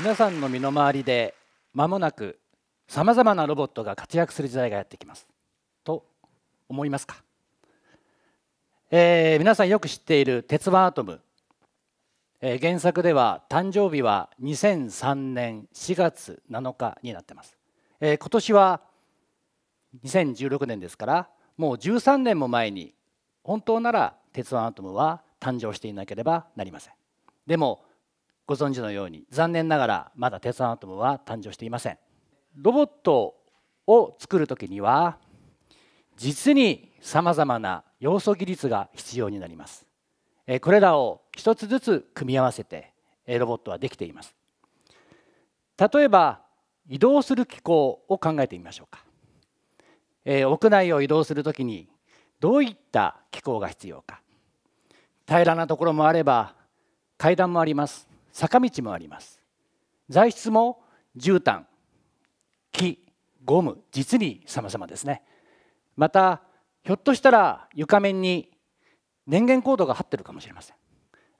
皆さんの身の回りで間もなくさまざまなロボットが活躍する時代がやってきますと思いますか、えー、皆さんよく知っている「鉄腕アトム」えー、原作では誕生日は2003年4月7日になってます、えー、今年は2016年ですからもう13年も前に本当なら「鉄腕アトム」は誕生していなければなりませんでもご存知のように残念ながらまだ鉄腕アトムは誕生していませんロボットを作る時には実にさまざまな要素技術が必要になりますこれらを一つずつ組み合わせてロボットはできています例えば移動する機構を考えてみましょうか、え屋内を移動する時にどういった機構が必要か平らなところもあれば階段もあります坂道もあります材質も絨毯木ゴム実に様々ですねまたひょっとしたら床面に電源コードが張ってるかもしれません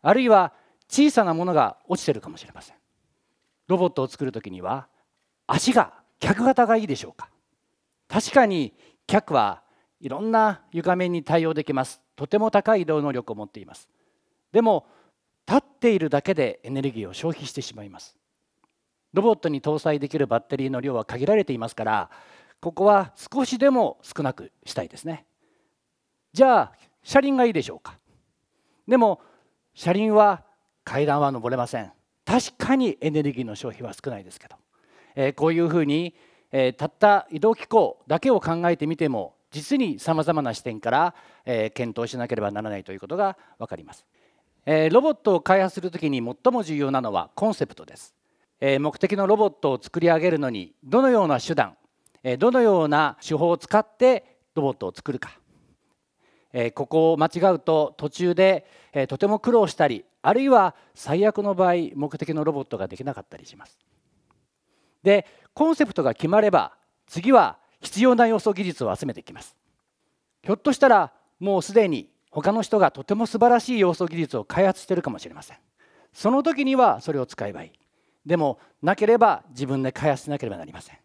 あるいは小さなものが落ちてるかもしれませんロボットを作る時には足が脚型がいいでしょうか確かに脚はいろんな床面に対応できますとても高い移動能力を持っていますでもているだけでエネルギーを消費してしまいますロボットに搭載できるバッテリーの量は限られていますからここは少しでも少なくしたいですねじゃあ車輪がいいでしょうかでも車輪は階段は登れません確かにエネルギーの消費は少ないですけど、えー、こういうふうに、えー、たった移動機構だけを考えてみても実にさまざまな視点から、えー、検討しなければならないということが分かります。えロボットを開発する時に最も重要なのはコンセプトです、え目的のロボットを作り上げるのにどのような手段、えどのような手法を使ってロボットを作るか、えここを間違うと途中で、えとても苦労したりあるいは最悪の場合目的のロボットができなかったりしますでコンセプトが決まれば次は必要な要素技術を集めていきますひょっとしたらもうすでに他の人がとても素晴らしい要素技術を開発しているかもしれませんその時にはそれを使えばいいでもなければ自分で開発しなければなりません